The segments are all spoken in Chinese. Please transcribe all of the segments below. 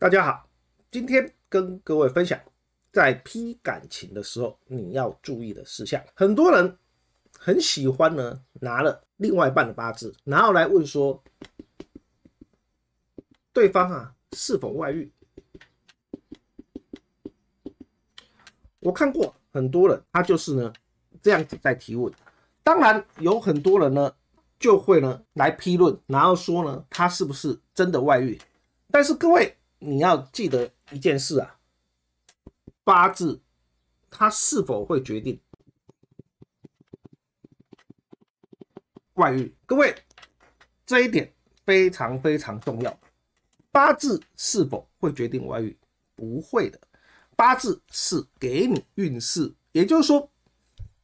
大家好，今天跟各位分享在批感情的时候你要注意的事项。很多人很喜欢呢，拿了另外一半的八字，然后来问说对方啊是否外遇。我看过很多人，他就是呢这样子在提问。当然有很多人呢就会呢来批论，然后说呢他是不是真的外遇。但是各位。你要记得一件事啊，八字它是否会决定外遇？各位，这一点非常非常重要。八字是否会决定外遇？不会的，八字是给你运势，也就是说，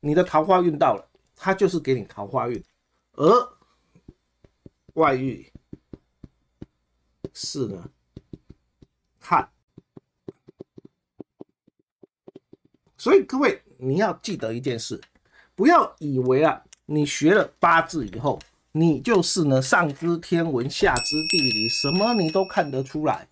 你的桃花运到了，它就是给你桃花运，而外遇是呢？看，所以各位，你要记得一件事，不要以为啊，你学了八字以后，你就是呢上知天文下知地理，什么你都看得出来。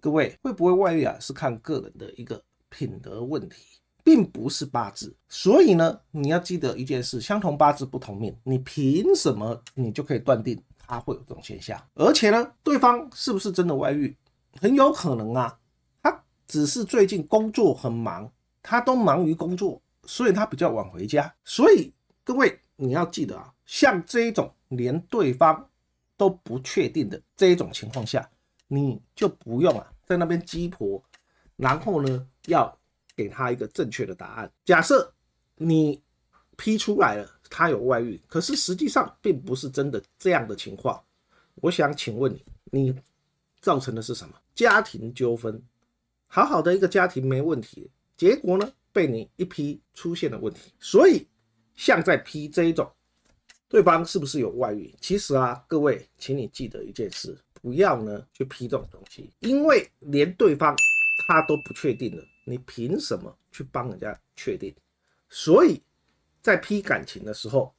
各位会不会外遇啊？是看个人的一个品德问题，并不是八字。所以呢，你要记得一件事：相同八字不同命，你凭什么你就可以断定他会有这种现象？而且呢，对方是不是真的外遇？很有可能啊，他只是最近工作很忙，他都忙于工作，所以他比较晚回家。所以各位你要记得啊，像这一种连对方都不确定的这一种情况下，你就不用啊在那边鸡婆，然后呢要给他一个正确的答案。假设你批出来了，他有外遇，可是实际上并不是真的这样的情况。我想请问你，你。造成的是什么家庭纠纷？好好的一个家庭没问题，结果呢被你一批出现了问题。所以像在批这种对方是不是有外遇？其实啊，各位，请你记得一件事，不要呢去批这种东西，因为连对方他都不确定的，你凭什么去帮人家确定？所以，在批感情的时候，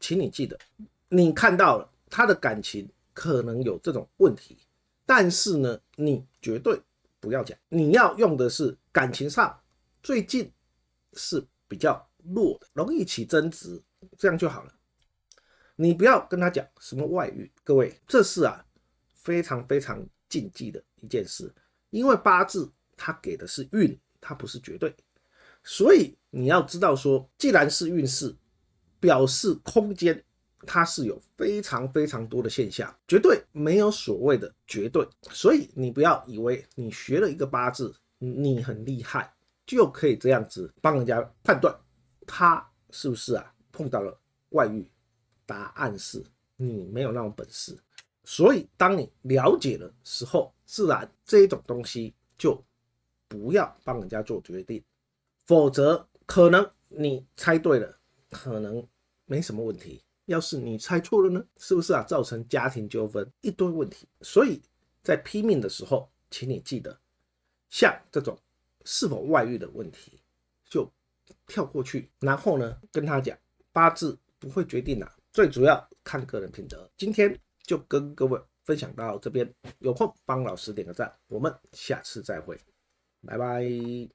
请你记得，你看到了他的感情可能有这种问题。但是呢，你绝对不要讲，你要用的是感情上最近是比较弱的，容易起争执，这样就好了。你不要跟他讲什么外遇，各位，这是啊非常非常禁忌的一件事，因为八字它给的是运，它不是绝对，所以你要知道说，既然是运势，表示空间。它是有非常非常多的现象，绝对没有所谓的绝对，所以你不要以为你学了一个八字，你很厉害，就可以这样子帮人家判断他是不是啊碰到了外遇。答案是，你没有那种本事。所以当你了解的时候，自然这种东西就不要帮人家做决定，否则可能你猜对了，可能没什么问题。要是你猜错了呢，是不是啊？造成家庭纠纷一堆问题。所以，在批命的时候，请你记得，像这种是否外遇的问题，就跳过去。然后呢，跟他讲，八字不会决定啊，最主要看个人品德。今天就跟各位分享到这边，有空帮老师点个赞，我们下次再会，拜拜。